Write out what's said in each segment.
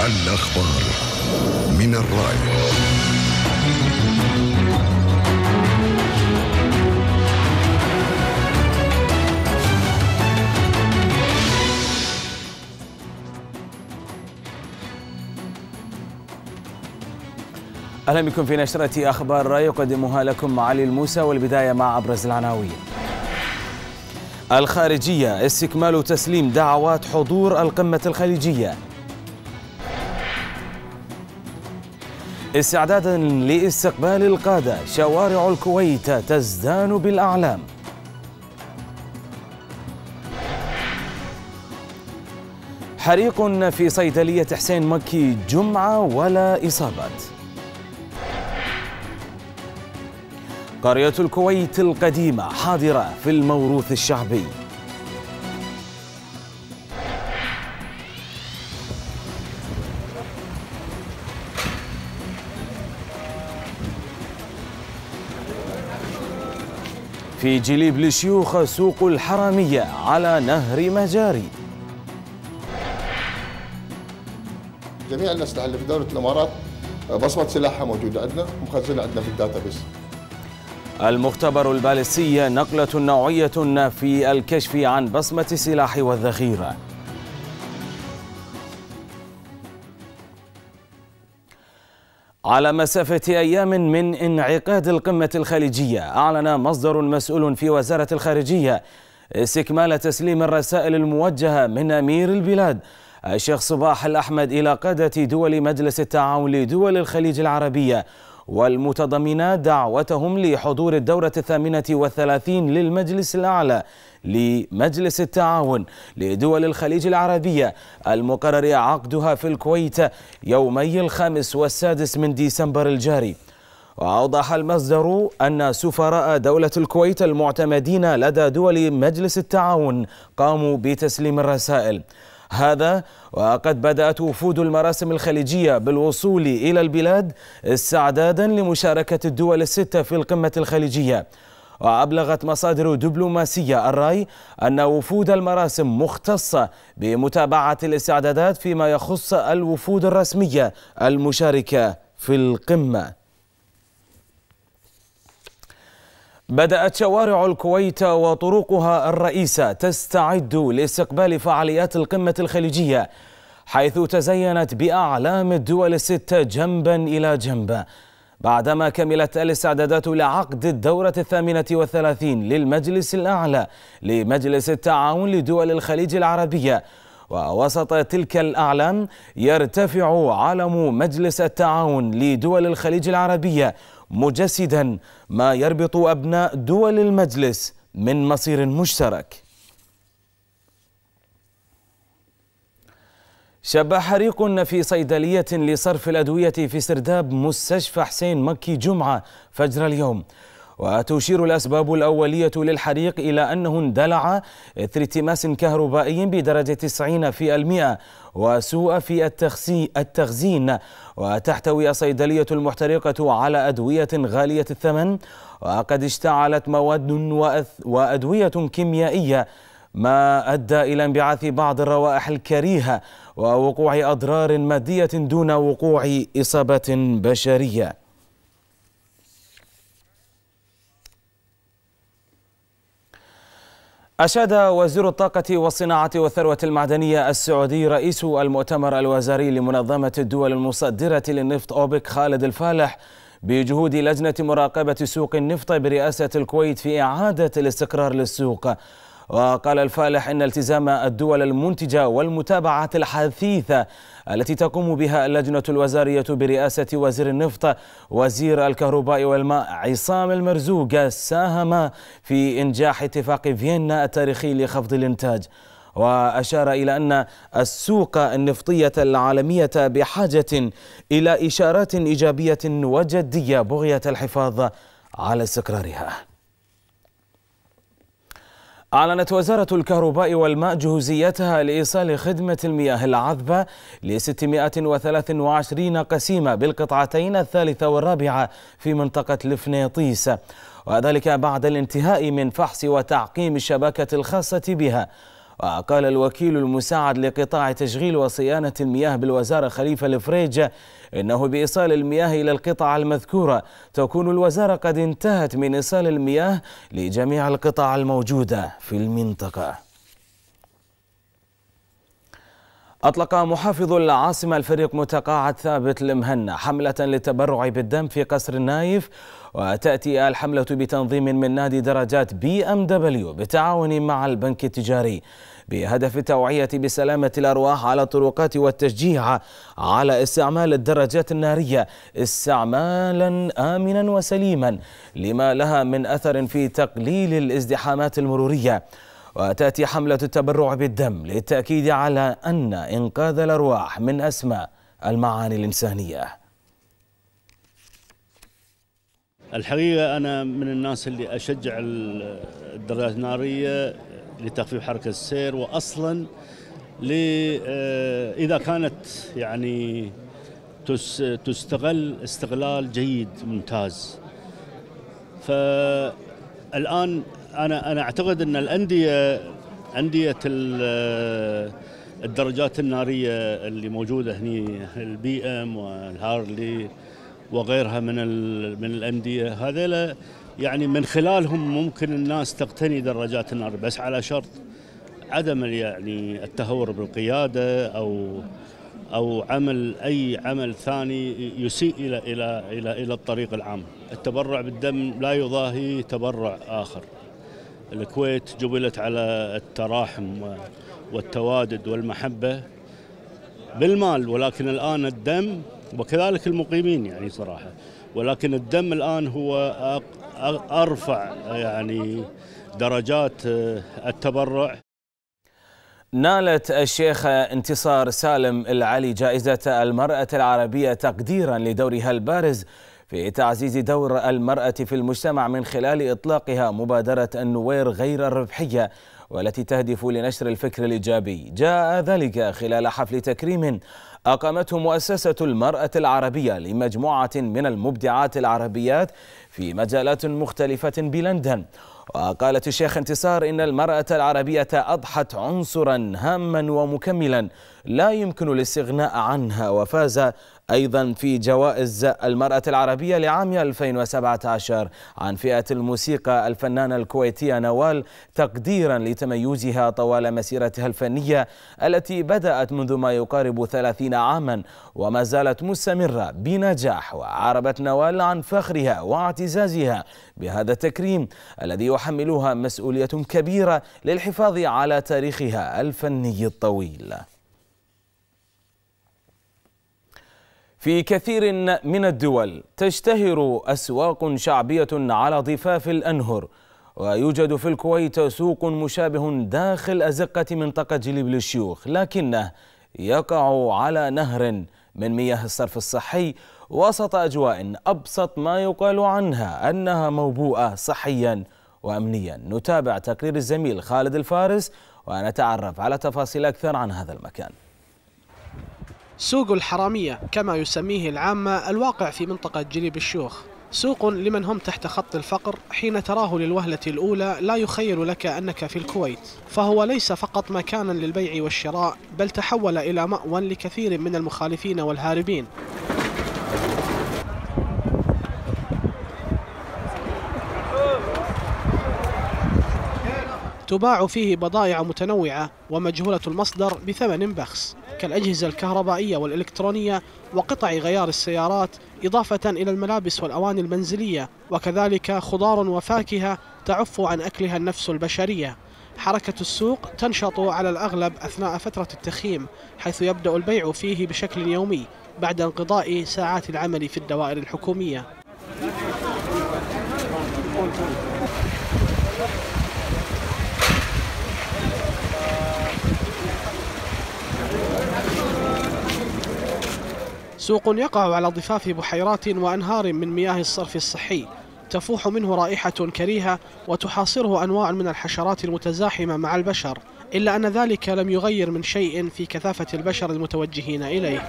الأخبار من الرأي أهلا بكم في نشرة أخبار رأي يقدمها لكم علي الموسى والبداية مع أبرز العناوين الخارجية استكمال تسليم دعوات حضور القمة الخليجية استعدادا لاستقبال القادة شوارع الكويت تزدان بالأعلام حريق في صيدلية حسين مكي جمعة ولا إصابات قرية الكويت القديمة حاضرة في الموروث الشعبي في جليب لشيوخ سوق الحرامية على نهر مجاري جميع الأسلحة اللي في دولة الإمارات بصمة سلاحها موجودة عندنا ومخزنة عندنا في الداتا بيس المختبر البالستي نقلة نوعية في الكشف عن بصمة السلاح والذخيرة على مسافة أيام من انعقاد القمة الخليجية أعلن مصدر مسؤول في وزارة الخارجية استكمال تسليم الرسائل الموجهة من أمير البلاد الشيخ صباح الأحمد إلى قادة دول مجلس التعاون لدول الخليج العربية والمتضمنة دعوتهم لحضور الدورة الثامنة والثلاثين للمجلس الأعلى لمجلس التعاون لدول الخليج العربية المقرر عقدها في الكويت يومي الخامس والسادس من ديسمبر الجاري وأوضح المصدر أن سفراء دولة الكويت المعتمدين لدى دول مجلس التعاون قاموا بتسليم الرسائل هذا وقد بدأت وفود المراسم الخليجية بالوصول إلى البلاد استعدادا لمشاركة الدول الستة في القمة الخليجية وأبلغت مصادر دبلوماسية الرأي أن وفود المراسم مختصة بمتابعة الاستعدادات فيما يخص الوفود الرسمية المشاركة في القمة بدأت شوارع الكويت وطرقها الرئيسة تستعد لاستقبال فعاليات القمة الخليجية حيث تزينت بأعلام الدول الستة جنبا إلى جنب بعدما كملت الاستعدادات لعقد الدورة الثامنة والثلاثين للمجلس الأعلى لمجلس التعاون لدول الخليج العربية ووسط تلك الأعلام يرتفع علم مجلس التعاون لدول الخليج العربية مجسدا ما يربط أبناء دول المجلس من مصير مشترك شب حريق في صيدلية لصرف الأدوية في سرداب مستشفى حسين مكي جمعة فجر اليوم وتشير الأسباب الأولية للحريق إلى أنه اندلع إثر التماس كهربائي بدرجة 90 في المئة وسوء في التخزين وتحتوي الصيدلية المحترقة على أدوية غالية الثمن وقد اشتعلت مواد وأدوية كيميائية ما أدى إلى انبعاث بعض الروائح الكريهة ووقوع أضرار مادية دون وقوع إصابة بشرية أشاد وزير الطاقة والصناعة والثروة المعدنية السعودي رئيس المؤتمر الوزاري لمنظمة الدول المصدرة للنفط أوبك خالد الفالح بجهود لجنة مراقبة سوق النفط برئاسة الكويت في إعادة الاستقرار للسوق وقال الفالح إن التزام الدول المنتجة والمتابعة الحثيثة التي تقوم بها اللجنة الوزارية برئاسة وزير النفط وزير الكهرباء والماء عصام المرزوق ساهم في إنجاح اتفاق فيينا التاريخي لخفض الإنتاج وأشار إلى أن السوق النفطية العالمية بحاجة إلى إشارات إيجابية وجدية بغية الحفاظ على استقرارها أعلنت وزارة الكهرباء والماء جهوزيتها لإيصال خدمة المياه العذبة ل 623 قسيمة بالقطعتين الثالثة والرابعة في منطقة الفنيطيس وذلك بعد الانتهاء من فحص وتعقيم الشبكة الخاصة بها وقال الوكيل المساعد لقطاع تشغيل وصيانة المياه بالوزارة خليفة الفريج إنه بإيصال المياه إلى القطع المذكورة تكون الوزارة قد انتهت من إيصال المياه لجميع القطع الموجودة في المنطقة أطلق محافظ العاصمة الفريق متقاعد ثابت المهنة حملة للتبرع بالدم في قصر النايف وتأتي الحملة بتنظيم من نادي درجات بي أم دبليو بالتعاون مع البنك التجاري بهدف التوعية بسلامة الأرواح على الطرقات والتشجيع على استعمال الدراجات النارية استعمالا آمنا وسليما لما لها من أثر في تقليل الازدحامات المرورية وتأتي حملة التبرع بالدم للتأكيد على أن إنقاذ الأرواح من أسمى المعاني الإنسانية الحقيقة أنا من الناس اللي أشجع الدراجات النارية لتخفيف حركة السير وأصلا آه، إذا كانت يعني تستغل استغلال جيد ممتاز فالآن أنا أنا أعتقد أن الأندية أندية آه، الدرجات النارية اللي موجودة هني البي ام والهارلي وغيرها من من الأندية هذه يعني من خلالهم ممكن الناس تقتني دراجات النار بس على شرط عدم يعني التهور بالقياده او او عمل اي عمل ثاني يسيء الى الى الى الى الطريق العام. التبرع بالدم لا يضاهي تبرع اخر. الكويت جبلت على التراحم والتوادد والمحبه بالمال ولكن الان الدم وكذلك المقيمين يعني صراحه. ولكن الدم الآن هو أرفع يعني درجات آه، التبرع نالت الشيخة انتصار سالم العلي جائزة المرأة العربية تقديرا لدورها البارز في تعزيز دور المرأة في المجتمع من خلال إطلاقها مبادرة النوير غير الربحية والتي تهدف لنشر الفكر الإيجابي جاء ذلك خلال حفل تكريم أقامته مؤسسة المرأة العربية لمجموعة من المبدعات العربيات في مجالات مختلفة بلندن وقالت الشيخ انتصار إن المرأة العربية أضحت عنصرا هاما ومكملا لا يمكن الاستغناء عنها وفاز أيضا في جوائز المرأة العربية لعام 2017 عن فئة الموسيقى الفنانة الكويتية نوال تقديرا لتميزها طوال مسيرتها الفنية التي بدأت منذ ما يقارب 30 عاما وما زالت مستمرة بنجاح وعربت نوال عن فخرها واعتزازها بهذا التكريم الذي يحملها مسؤولية كبيرة للحفاظ على تاريخها الفني الطويل في كثير من الدول تشتهر أسواق شعبية على ضفاف الأنهر ويوجد في الكويت سوق مشابه داخل أزقة منطقة جليب للشيوخ لكنه يقع على نهر من مياه الصرف الصحي وسط أجواء أبسط ما يقال عنها أنها موبوءة صحيا وأمنيا نتابع تقرير الزميل خالد الفارس ونتعرف على تفاصيل أكثر عن هذا المكان سوق الحرامية كما يسميه العامة الواقع في منطقة جليب الشيوخ سوق لمن هم تحت خط الفقر حين تراه للوهلة الأولى لا يخيل لك أنك في الكويت فهو ليس فقط مكانا للبيع والشراء بل تحول إلى مأوى لكثير من المخالفين والهاربين تباع فيه بضائع متنوعة ومجهولة المصدر بثمن بخس كالأجهزة الكهربائية والإلكترونية وقطع غيار السيارات إضافة إلى الملابس والأواني المنزلية وكذلك خضار وفاكهة تعف عن أكلها النفس البشرية حركة السوق تنشط على الأغلب أثناء فترة التخييم حيث يبدأ البيع فيه بشكل يومي بعد انقضاء ساعات العمل في الدوائر الحكومية سوق يقع على ضفاف بحيرات وأنهار من مياه الصرف الصحي تفوح منه رائحة كريهة وتحاصره أنواع من الحشرات المتزاحمة مع البشر إلا أن ذلك لم يغير من شيء في كثافة البشر المتوجهين إليه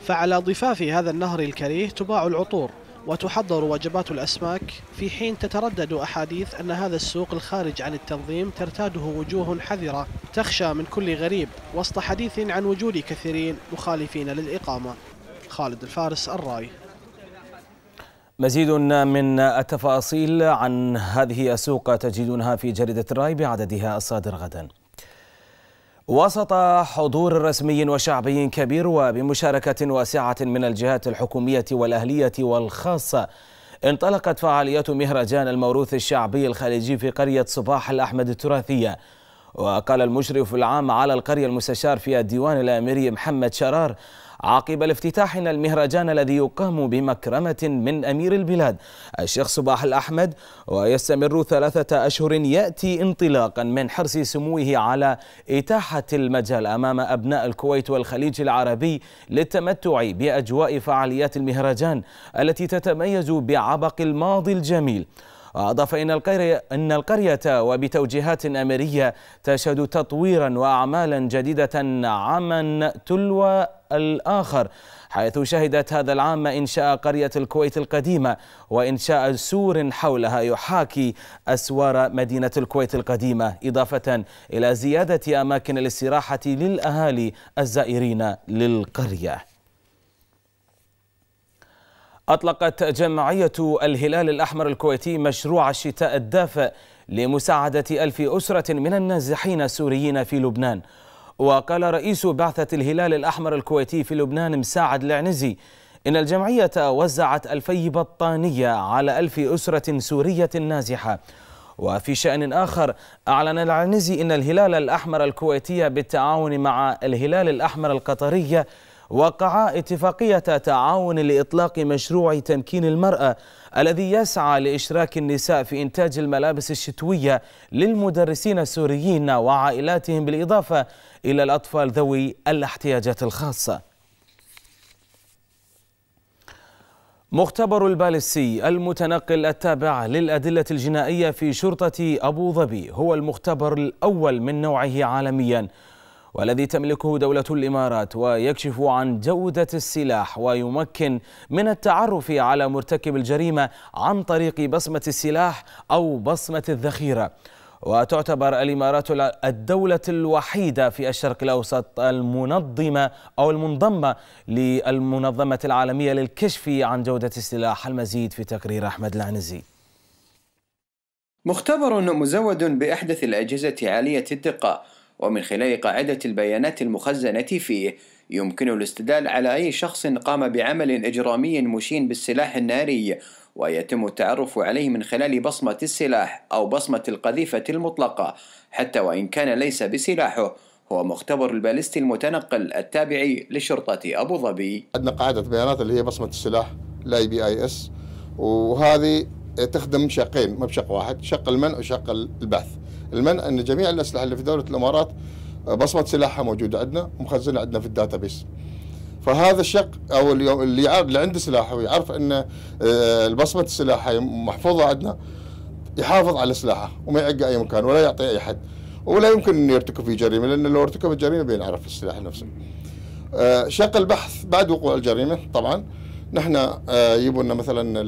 فعلى ضفاف هذا النهر الكريه تباع العطور وتحضر وجبات الأسماك في حين تتردد أحاديث أن هذا السوق الخارج عن التنظيم ترتاده وجوه حذرة تخشى من كل غريب وسط حديث عن وجود كثيرين مخالفين للإقامة خالد الفارس الراي مزيد من التفاصيل عن هذه السوق تجدونها في جريدة الراي بعددها الصادر غداً وسط حضور رسمي وشعبي كبير وبمشاركة واسعة من الجهات الحكومية والأهلية والخاصة انطلقت فعاليات مهرجان الموروث الشعبي الخليجي في قرية صباح الأحمد التراثية وقال المشرف العام على القرية المستشار في الديوان الأميري محمد شرار عقب الافتتاح المهرجان الذي يقام بمكرمة من أمير البلاد الشيخ صباح الأحمد ويستمر ثلاثة أشهر يأتي انطلاقا من حرص سموه على إتاحة المجال أمام أبناء الكويت والخليج العربي للتمتع بأجواء فعاليات المهرجان التي تتميز بعبق الماضي الجميل وأضاف إن القرية, إن القرية وبتوجيهات أميرية تشهد تطويرا وأعمالا جديدة عاما تلو الآخر حيث شهدت هذا العام إنشاء قرية الكويت القديمة وإنشاء سور حولها يحاكي أسوار مدينة الكويت القديمة إضافة إلى زيادة أماكن الاستراحة للأهالي الزائرين للقرية أطلقت جمعية الهلال الأحمر الكويتي مشروع الشتاء الدافئ لمساعدة ألف أسرة من النازحين السوريين في لبنان وقال رئيس بعثة الهلال الأحمر الكويتي في لبنان مساعد العنزي إن الجمعية وزعت ألفي بطانية على ألف أسرة سورية نازحة وفي شأن آخر أعلن العنزي إن الهلال الأحمر الكويتي بالتعاون مع الهلال الأحمر القطرية وقعا اتفاقية تعاون لإطلاق مشروع تمكين المرأة الذي يسعى لإشراك النساء في إنتاج الملابس الشتوية للمدرسين السوريين وعائلاتهم بالإضافة إلى الأطفال ذوي الاحتياجات الخاصة مختبر البالسي المتنقل التابع للأدلة الجنائية في شرطة أبو ظبي هو المختبر الأول من نوعه عالمياً والذي تملكه دولة الإمارات ويكشف عن جودة السلاح ويمكن من التعرف على مرتكب الجريمة عن طريق بصمة السلاح أو بصمة الذخيرة وتعتبر الإمارات الدولة الوحيدة في الشرق الأوسط المنظمة أو المنضمة للمنظمة العالمية للكشف عن جودة السلاح المزيد في تقرير أحمد العنزي مختبر مزود بأحدث الأجهزة عالية الدقة ومن خلال قاعدة البيانات المخزنة فيه يمكن الاستدلال على أي شخص قام بعمل إجرامي مشين بالسلاح الناري ويتم التعرف عليه من خلال بصمة السلاح أو بصمة القذيفة المطلقة حتى وإن كان ليس بسلاحه هو مختبر البالستي المتنقل التابع لشرطة أبو ظبي عندنا قاعدة بيانات اللي هي بصمة السلاح الاي بي اي اس وهذه تخدم شقين ما بشق واحد شق المنع وشق البحث المنع ان جميع الاسلحه اللي في دوله الامارات آه، بصمه سلاحها موجوده عندنا ومخزنه عندنا في الداتابيس فهذا الشق او اللي اللي عنده سلاح ويعرف ان البصمه آه، السلاح محفوظه عندنا يحافظ على سلاحه وما يعق اي مكان ولا يعطي اي حد ولا يمكن انه يرتكب فيه جريمه لان لو ارتكب الجريمه بينعرف السلاح نفسه. آه، شق البحث بعد وقوع الجريمه طبعا نحن يجيبوا لنا مثلا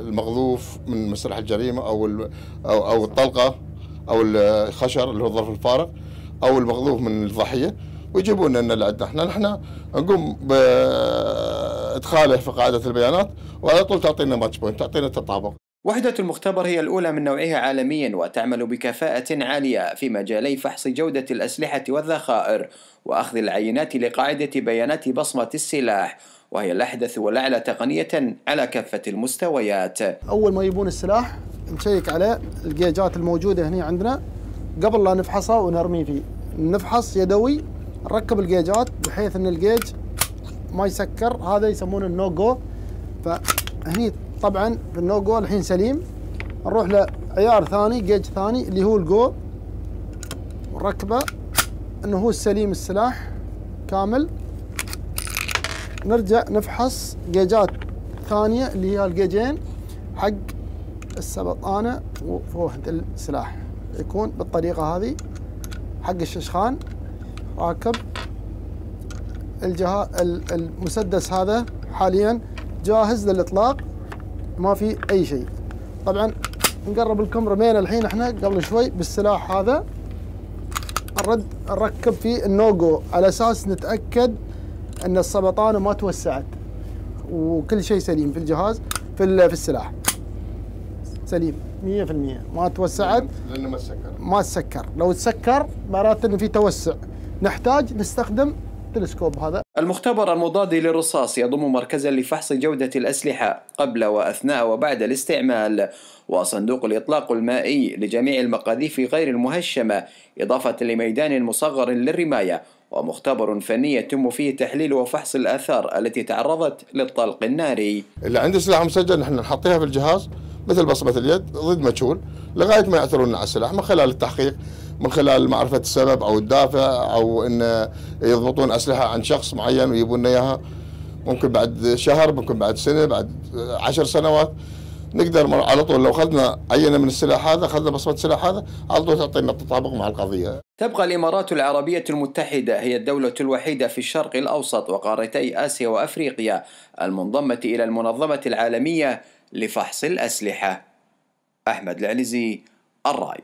المغذوف من مسرح الجريمه او او الطلقه او الخشر اللي هو الظرف الفارغ او المغذوف من الضحيه ويجيبون لنا اللي عندنا احنا نحن نقوم بادخاله في قاعده البيانات وعلى طول تعطينا ماتش بوينت تعطينا تطابق وحدة المختبر هي الأولى من نوعها عالميا وتعمل بكفاءة عالية في مجالي فحص جودة الأسلحة والذخائر وأخذ العينات لقاعدة بيانات بصمة السلاح وهي الأحدث والأعلى تقنية على كافة المستويات أول ما يبون السلاح نشيك عليه الجيجات الموجودة هنا عندنا قبل لا نفحصه ونرميه فيه نفحص يدوي نركب الجيجات بحيث أن الجيج ما يسكر هذا يسمونه النو جو فهني طبعا في النو جول الحين سليم نروح لعيار ثاني جيج ثاني اللي هو الجول ونركبه انه هو السليم السلاح كامل نرجع نفحص جيجات ثانية اللي هي الجيجين حق السبطانة وفوهة السلاح يكون بالطريقة هذه حق الششخان راكب الجها المسدس هذا حاليا جاهز للإطلاق ما في اي شيء طبعا نقرب الكاميرا مين الحين احنا قبل شوي بالسلاح هذا الرد نركب فيه النوجو على اساس نتاكد ان السبطانه ما توسعت وكل شيء سليم في الجهاز في في السلاح سليم 100% ما توسعت لانه ما تسكر ما تسكر لو تسكر معناته انه في توسع نحتاج نستخدم التلسكوب هذا المختبر المضاد للرصاص يضم مركزا لفحص جودة الأسلحة قبل وأثناء وبعد الاستعمال وصندوق الإطلاق المائي لجميع المقاذيف غير المهشمة إضافة لميدان مصغر للرماية ومختبر فني يتم فيه تحليل وفحص الآثار التي تعرضت للطلق الناري اللي عنده سلاح مسجل نحن نحطيها في الجهاز مثل بصمة اليد ضد مجهول لغاية ما يأثرون على السلاح من خلال التحقيق من خلال معرفه السبب او الدافع او ان يضبطون اسلحه عن شخص معين ويبون اياها ممكن بعد شهر ممكن بعد سنه بعد عشر سنوات نقدر على طول لو اخذنا عينه من السلاح هذا اخذنا بصمه السلاح هذا على طول تعطينا التطابق مع القضيه. تبقى الامارات العربيه المتحده هي الدوله الوحيده في الشرق الاوسط وقارتي اسيا وافريقيا المنضمه الى المنظمه العالميه لفحص الاسلحه. احمد العنزي الراي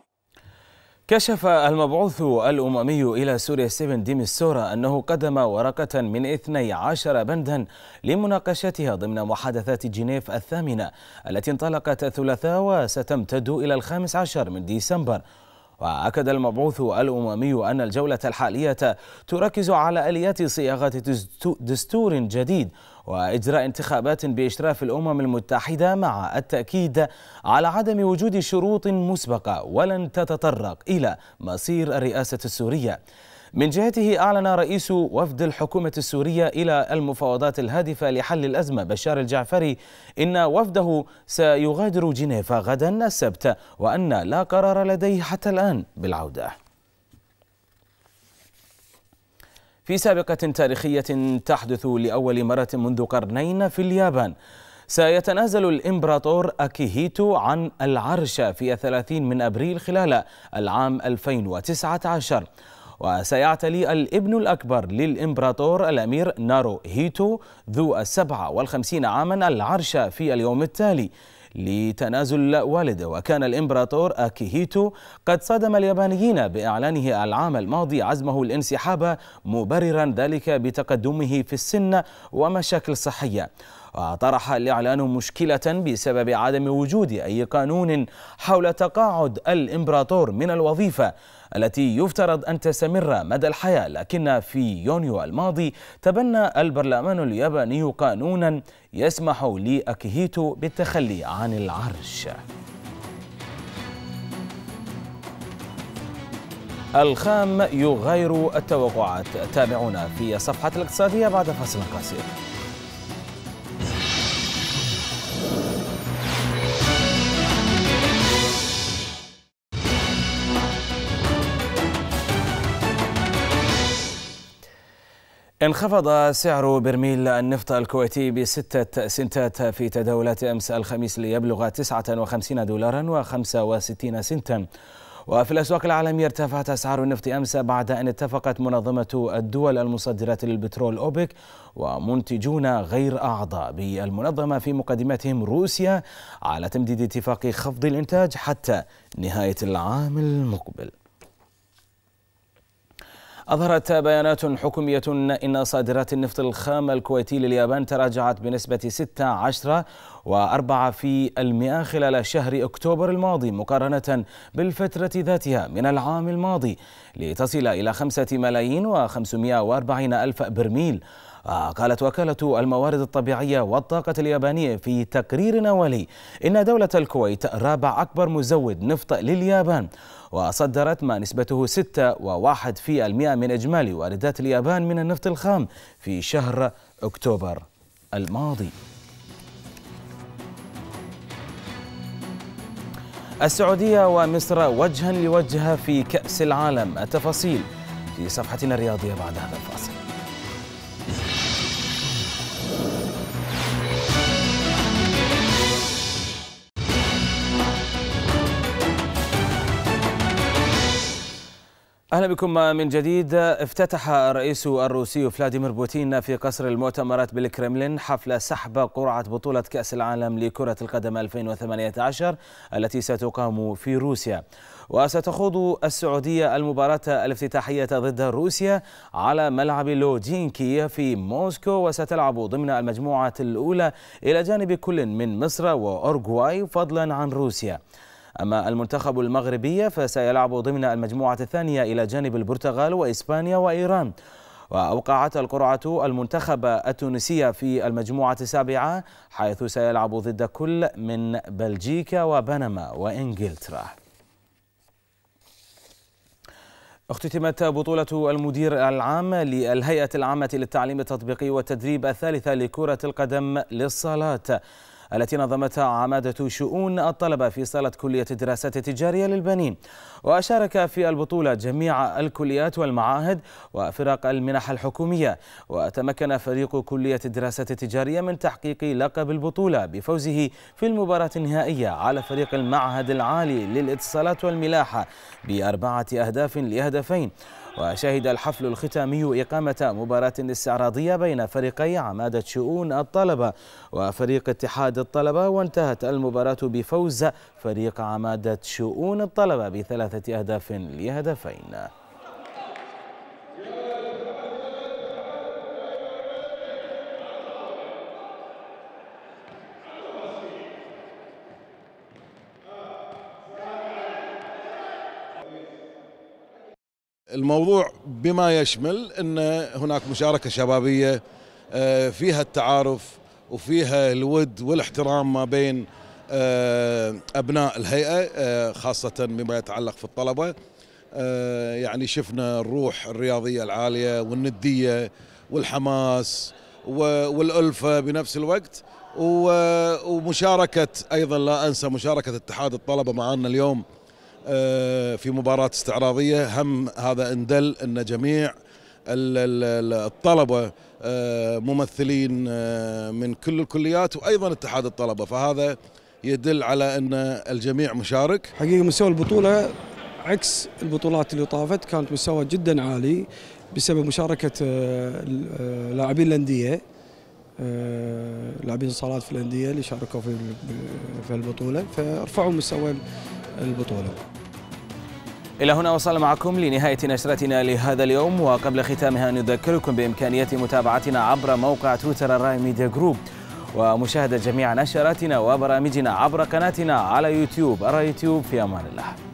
كشف المبعوث الأممي إلى سوريا ستيفن ديميسورا أنه قدم ورقة من 12 بندا لمناقشتها ضمن محادثات جنيف الثامنة التي انطلقت الثلاثاء وستمتد إلى الخامس عشر من ديسمبر وأكد المبعوث الأممي أن الجولة الحالية تركز على آليات صياغة دستور جديد وإجراء انتخابات بإشراف الأمم المتحدة مع التأكيد على عدم وجود شروط مسبقة ولن تتطرق إلى مصير الرئاسة السورية من جهته أعلن رئيس وفد الحكومة السورية إلى المفاوضات الهادفة لحل الأزمة بشار الجعفري إن وفده سيغادر جنيف غدا السبت وأن لا قرار لديه حتى الآن بالعودة في سابقة تاريخية تحدث لأول مرة منذ قرنين في اليابان سيتنازل الإمبراطور أكيهيتو عن العرش في 30 من أبريل خلال العام 2019 وسيعتلي الابن الأكبر للإمبراطور الأمير نارو هيتو ذو السبعة والخمسين عاما العرش في اليوم التالي لتنازل والده وكان الإمبراطور أكيهيتو قد صدم اليابانيين بإعلانه العام الماضي عزمه الانسحاب مبررا ذلك بتقدمه في السن ومشاكل صحية وطرح الإعلان مشكلة بسبب عدم وجود أي قانون حول تقاعد الإمبراطور من الوظيفة التي يفترض أن تستمر مدى الحياة لكن في يونيو الماضي تبنى البرلمان الياباني قانونا يسمح لأكيهيتو بالتخلي عن العرش الخام يغير التوقعات تابعونا في صفحة الاقتصادية بعد فصل قصير انخفض سعر برميل النفط الكويتي بستة سنتات في تداولات أمس الخميس ليبلغ 59 دولارا و65 سنتا وفي الأسواق العالمية ارتفعت أسعار النفط أمس بعد أن اتفقت منظمة الدول المصدرة للبترول أوبك ومنتجون غير أعضاء بالمنظمة في مقدمتهم روسيا على تمديد اتفاق خفض الإنتاج حتى نهاية العام المقبل أظهرت بيانات حكومية أن صادرات النفط الخام الكويتي لليابان تراجعت بنسبة 16 و4 في المئة خلال شهر أكتوبر الماضي مقارنة بالفترة ذاتها من العام الماضي لتصل إلى 5 ملايين و540 ألف برميل قالت وكالة الموارد الطبيعية والطاقة اليابانية في تقرير نوالي إن دولة الكويت رابع أكبر مزود نفط لليابان وصدرت ما نسبته 6.1% من إجمالي واردات اليابان من النفط الخام في شهر أكتوبر الماضي السعودية ومصر وجها لوجه في كأس العالم التفاصيل في صفحتنا الرياضية بعد هذا الفاصل أهلا بكم من جديد افتتح الرئيس الروسي فلاديمير بوتين في قصر المؤتمرات بالكرملين حفل سحب قرعة بطولة كأس العالم لكرة القدم 2018 التي ستقام في روسيا وستخوض السعودية المباراة الافتتاحية ضد روسيا على ملعب لودينكي في موسكو وستلعب ضمن المجموعة الأولى إلى جانب كل من مصر وأورغواي فضلا عن روسيا أما المنتخب المغربي فسيلعب ضمن المجموعة الثانية إلى جانب البرتغال وإسبانيا وإيران وأوقعت القرعة المنتخب التونسي في المجموعة السابعة حيث سيلعب ضد كل من بلجيكا وبنما وإنجلترا اختتمت بطولة المدير العام للهيئة العامة للتعليم التطبيقي والتدريب الثالثة لكرة القدم للصالات التي نظمتها عمادة شؤون الطلبة في صالة كلية الدراسات التجارية للبنين وشارك في البطولة جميع الكليات والمعاهد وفرق المنح الحكومية وتمكن فريق كلية الدراسات التجارية من تحقيق لقب البطولة بفوزه في المباراة النهائية على فريق المعهد العالي للاتصالات والملاحة بأربعة أهداف لهدفين وشهد الحفل الختامي إقامة مباراة استعراضية بين فريقي عمادة شؤون الطلبة وفريق اتحاد الطلبة وانتهت المباراة بفوز فريق عمادة شؤون الطلبة بثلاثة أهداف لهدفين الموضوع بما يشمل ان هناك مشاركه شبابيه آه، فيها التعارف وفيها الود والاحترام ما بين آه، ابناء الهيئه آه، خاصه بما يتعلق في الطلبه يعني شفنا الروح الرياضيه العاليه والنديه والحماس والالفه بنفس الوقت ومشاركه ايضا لا انسى مشاركه اتحاد الطلبه معنا اليوم آه، في مباراة استعراضية هم هذا إن دل أن جميع الطلبة آه، ممثلين آه، من كل الكليات وأيضا اتحاد الطلبة فهذا يدل على أن الجميع مشارك حقيقة مستوى البطولة عكس البطولات اللي طافت كانت مستوى جدا عالي بسبب مشاركة لاعبين الأندية لاعبين الصالات في الأندية اللي شاركوا في البطولة فرفعوا مستوى البطولة إلى هنا وصل معكم لنهاية نشرتنا لهذا اليوم وقبل ختامها نذكركم بإمكانية متابعتنا عبر موقع تويتر الراي ميديا جروب ومشاهدة جميع نشراتنا وبرامجنا عبر قناتنا على يوتيوب الراي يوتيوب في أمان الله